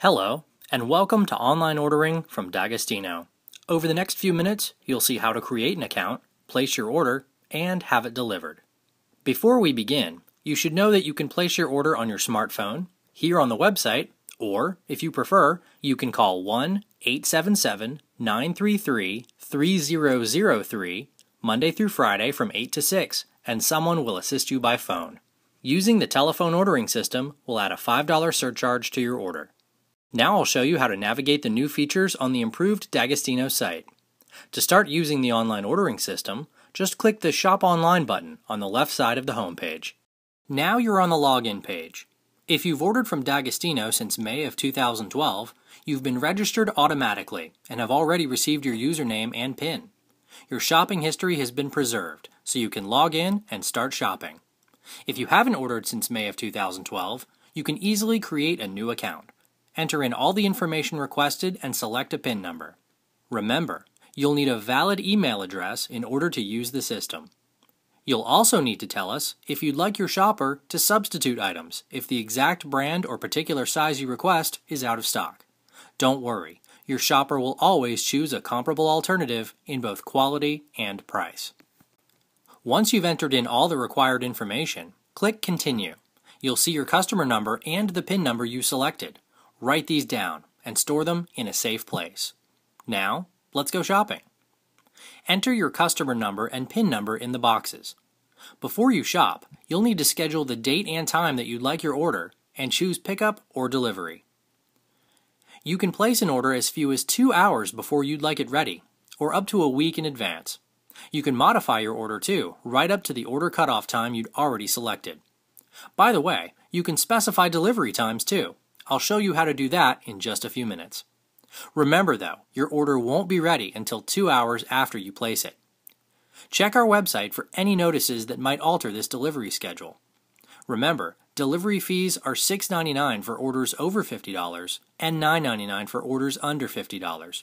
Hello, and welcome to online ordering from D'Agostino. Over the next few minutes, you'll see how to create an account, place your order, and have it delivered. Before we begin, you should know that you can place your order on your smartphone, here on the website, or, if you prefer, you can call 1 877 933 3003 Monday through Friday from 8 to 6, and someone will assist you by phone. Using the telephone ordering system will add a $5 surcharge to your order. Now I'll show you how to navigate the new features on the improved D'Agostino site. To start using the online ordering system, just click the Shop Online button on the left side of the homepage. Now you're on the login page. If you've ordered from D'Agostino since May of 2012, you've been registered automatically and have already received your username and PIN. Your shopping history has been preserved, so you can log in and start shopping. If you haven't ordered since May of 2012, you can easily create a new account. Enter in all the information requested and select a PIN number. Remember, you'll need a valid email address in order to use the system. You'll also need to tell us if you'd like your shopper to substitute items if the exact brand or particular size you request is out of stock. Don't worry, your shopper will always choose a comparable alternative in both quality and price. Once you've entered in all the required information, click Continue. You'll see your customer number and the PIN number you selected. Write these down and store them in a safe place. Now, let's go shopping. Enter your customer number and PIN number in the boxes. Before you shop, you'll need to schedule the date and time that you'd like your order and choose pickup or delivery. You can place an order as few as two hours before you'd like it ready, or up to a week in advance. You can modify your order too, right up to the order cutoff time you'd already selected. By the way, you can specify delivery times too. I'll show you how to do that in just a few minutes. Remember though, your order won't be ready until two hours after you place it. Check our website for any notices that might alter this delivery schedule. Remember, delivery fees are $6.99 for orders over $50 and $9.99 for orders under $50.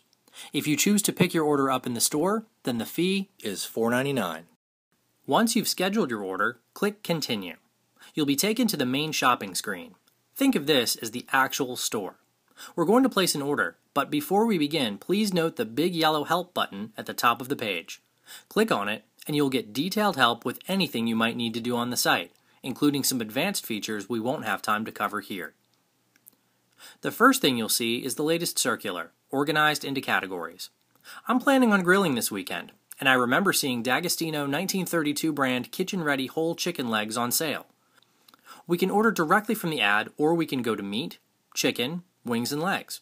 If you choose to pick your order up in the store, then the fee is $4.99. Once you've scheduled your order, click Continue. You'll be taken to the main shopping screen. Think of this as the actual store. We're going to place an order, but before we begin, please note the big yellow help button at the top of the page. Click on it and you'll get detailed help with anything you might need to do on the site, including some advanced features we won't have time to cover here. The first thing you'll see is the latest circular, organized into categories. I'm planning on grilling this weekend, and I remember seeing D'Agostino 1932 brand kitchen-ready whole chicken legs on sale. We can order directly from the ad or we can go to meat, chicken, wings, and legs.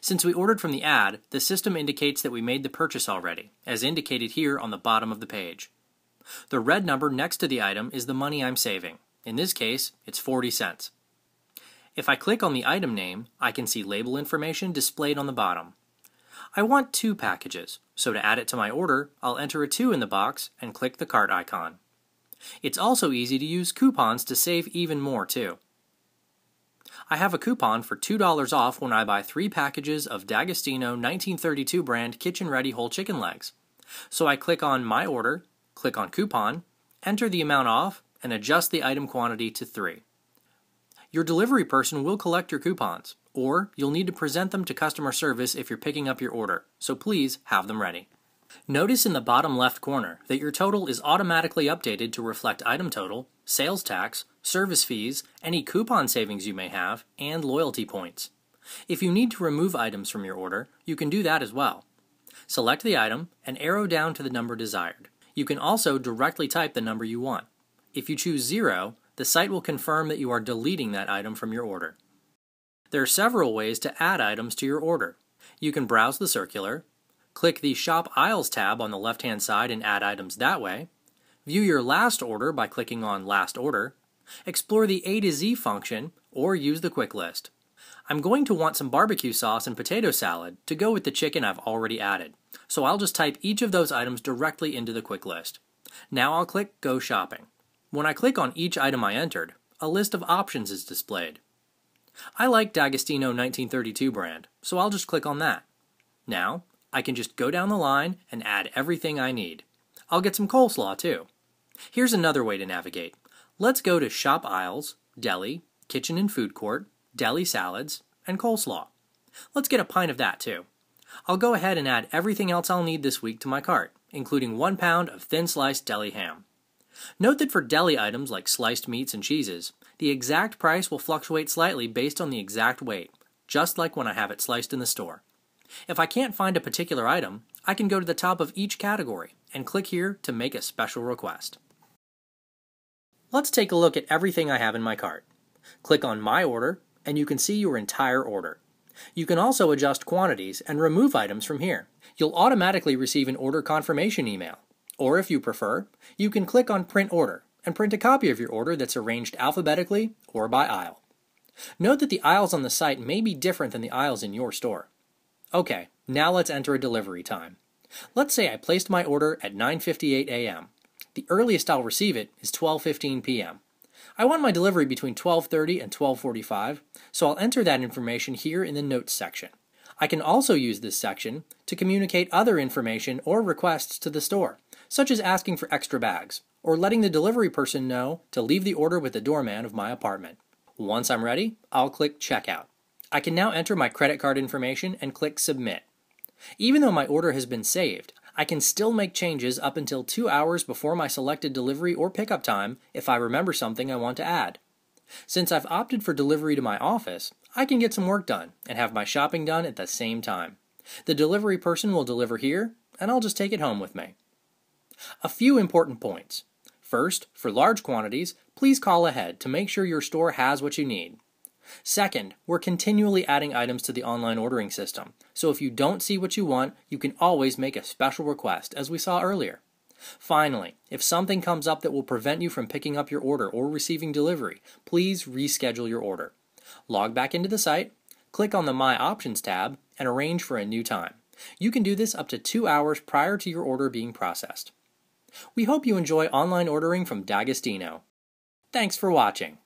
Since we ordered from the ad, the system indicates that we made the purchase already, as indicated here on the bottom of the page. The red number next to the item is the money I'm saving. In this case, it's 40 cents. If I click on the item name, I can see label information displayed on the bottom. I want two packages, so to add it to my order, I'll enter a 2 in the box and click the cart icon. It's also easy to use coupons to save even more too. I have a coupon for $2 off when I buy three packages of D'Agostino 1932 brand kitchen ready whole chicken legs. So I click on My Order, click on Coupon, enter the amount off, and adjust the item quantity to 3. Your delivery person will collect your coupons, or you'll need to present them to customer service if you're picking up your order, so please have them ready. Notice in the bottom left corner that your total is automatically updated to reflect item total, sales tax, service fees, any coupon savings you may have, and loyalty points. If you need to remove items from your order, you can do that as well. Select the item and arrow down to the number desired. You can also directly type the number you want. If you choose 0, the site will confirm that you are deleting that item from your order. There are several ways to add items to your order. You can browse the circular, Click the Shop Aisles tab on the left-hand side and add items that way. View your last order by clicking on Last Order. Explore the A to Z function or use the quick list. I'm going to want some barbecue sauce and potato salad to go with the chicken I've already added, so I'll just type each of those items directly into the quick list. Now I'll click Go Shopping. When I click on each item I entered, a list of options is displayed. I like D'Agostino 1932 brand, so I'll just click on that. Now, I can just go down the line and add everything I need. I'll get some coleslaw too. Here's another way to navigate. Let's go to shop aisles, deli, kitchen and food court, deli salads, and coleslaw. Let's get a pint of that too. I'll go ahead and add everything else I'll need this week to my cart, including one pound of thin sliced deli ham. Note that for deli items like sliced meats and cheeses, the exact price will fluctuate slightly based on the exact weight, just like when I have it sliced in the store. If I can't find a particular item, I can go to the top of each category and click here to make a special request. Let's take a look at everything I have in my cart. Click on My Order and you can see your entire order. You can also adjust quantities and remove items from here. You'll automatically receive an order confirmation email. Or if you prefer, you can click on Print Order and print a copy of your order that's arranged alphabetically or by aisle. Note that the aisles on the site may be different than the aisles in your store. Okay, now let's enter a delivery time. Let's say I placed my order at 9:58 a.m. The earliest I'll receive it is 12:15 p.m. I want my delivery between 12:30 and 12:45, so I'll enter that information here in the notes section. I can also use this section to communicate other information or requests to the store, such as asking for extra bags or letting the delivery person know to leave the order with the doorman of my apartment. Once I'm ready, I'll click checkout. I can now enter my credit card information and click Submit. Even though my order has been saved, I can still make changes up until two hours before my selected delivery or pickup time if I remember something I want to add. Since I've opted for delivery to my office, I can get some work done and have my shopping done at the same time. The delivery person will deliver here, and I'll just take it home with me. A few important points. First, for large quantities, please call ahead to make sure your store has what you need. Second, we're continually adding items to the online ordering system, so if you don't see what you want, you can always make a special request, as we saw earlier. Finally, if something comes up that will prevent you from picking up your order or receiving delivery, please reschedule your order. Log back into the site, click on the My Options tab, and arrange for a new time. You can do this up to two hours prior to your order being processed. We hope you enjoy online ordering from D'Agostino. Thanks for watching.